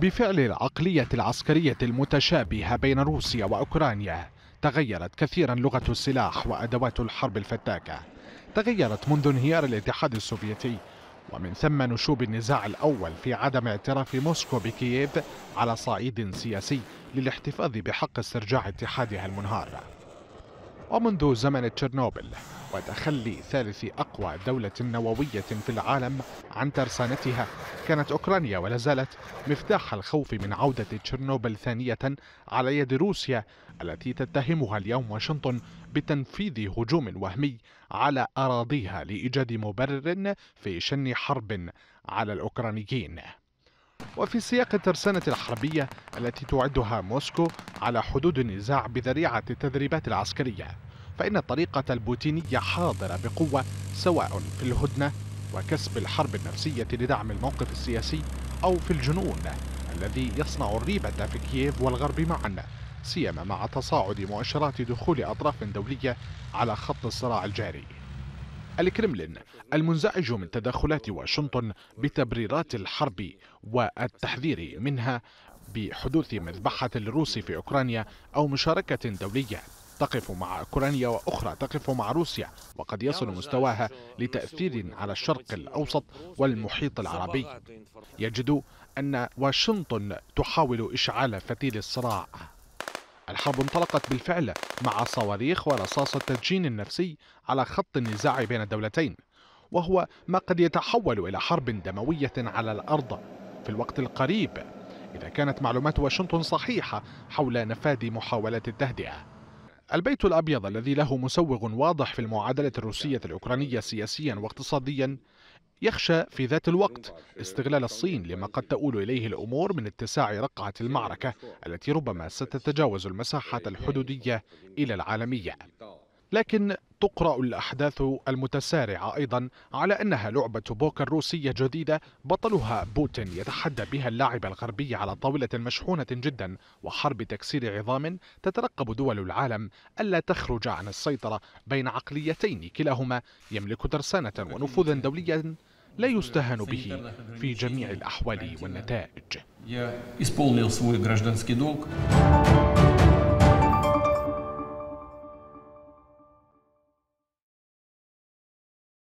بفعل العقلية العسكرية المتشابهة بين روسيا وأوكرانيا تغيرت كثيرا لغة السلاح وأدوات الحرب الفتاكة تغيرت منذ انهيار الاتحاد السوفيتي ومن ثم نشوب النزاع الأول في عدم اعتراف موسكو بكييف على صعيد سياسي للاحتفاظ بحق استرجاع اتحادها المنهار ومنذ زمن تشيرنوبل وتخلي ثالث أقوى دولة نووية في العالم عن ترسانتها كانت أوكرانيا ولا زالت مفتاح الخوف من عودة تشيرنوبل ثانية على يد روسيا التي تتهمها اليوم واشنطن بتنفيذ هجوم وهمي على أراضيها لإيجاد مبرر في شن حرب على الأوكرانيين وفي سياق الترسانة الحربية التي تعدها موسكو على حدود النزاع بذريعة التدريبات العسكرية فإن الطريقة البوتينية حاضرة بقوة سواء في الهدنة وكسب الحرب النفسية لدعم الموقف السياسي أو في الجنون الذي يصنع الريبة في كييف والغرب معا سيما مع تصاعد مؤشرات دخول أطراف دولية على خط الصراع الجاري الكرملين المنزعج من تدخلات واشنطن بتبريرات الحرب والتحذير منها بحدوث مذبحة للروس في أوكرانيا أو مشاركة دولية تقف مع أوكرانيا وأخرى تقف مع روسيا وقد يصل مستواها لتأثير على الشرق الأوسط والمحيط العربي يجد أن واشنطن تحاول إشعال فتيل الصراع الحرب انطلقت بالفعل مع صواريخ ورصاص التدجين النفسي على خط النزاع بين الدولتين وهو ما قد يتحول إلى حرب دموية على الأرض في الوقت القريب إذا كانت معلومات واشنطن صحيحة حول نفاذ محاولات التهدئة البيت الأبيض الذي له مسوغ واضح في المعادلة الروسية الأوكرانية سياسيا واقتصاديا يخشى في ذات الوقت استغلال الصين لما قد تؤول إليه الأمور من اتساع رقعة المعركة التي ربما ستتجاوز المساحة الحدودية إلى العالمية لكن تقرأ الأحداث المتسارعة أيضا على أنها لعبة بوكر روسية جديدة بطلها بوتين يتحدى بها اللاعب الغربي على طاولة مشحونة جدا وحرب تكسير عظام تترقب دول العالم ألا تخرج عن السيطرة بين عقليتين كلاهما يملك ترسانة ونفوذا دوليا لا يستهان به في جميع الأحوال والنتائج.